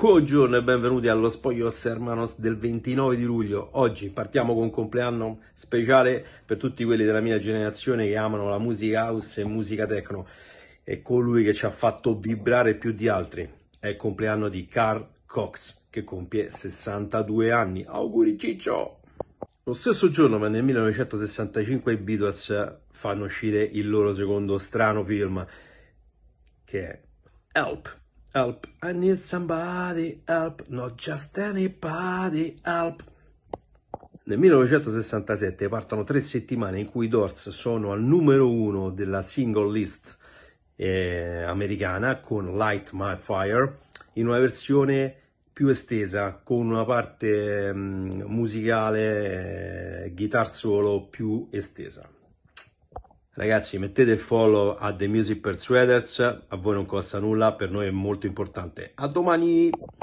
Buongiorno e benvenuti allo Spoglios Hermanos del 29 di luglio. Oggi partiamo con un compleanno speciale per tutti quelli della mia generazione che amano la musica house e musica techno. È colui che ci ha fatto vibrare più di altri. È il compleanno di Carl Cox che compie 62 anni. Auguri Ciccio! Lo stesso giorno, ma nel 1965, i Beatles fanno uscire il loro secondo strano film che è Help help. I need somebody help, not just anybody help. Nel 1967 partono tre settimane in cui i Doors sono al numero uno della single list eh, americana con Light My Fire in una versione più estesa con una parte mh, mm, musicale eh, guitar solo più estesa. Ragazzi, mettete il follow a The Music Persuaders, a voi non costa nulla, per noi è molto importante. A domani!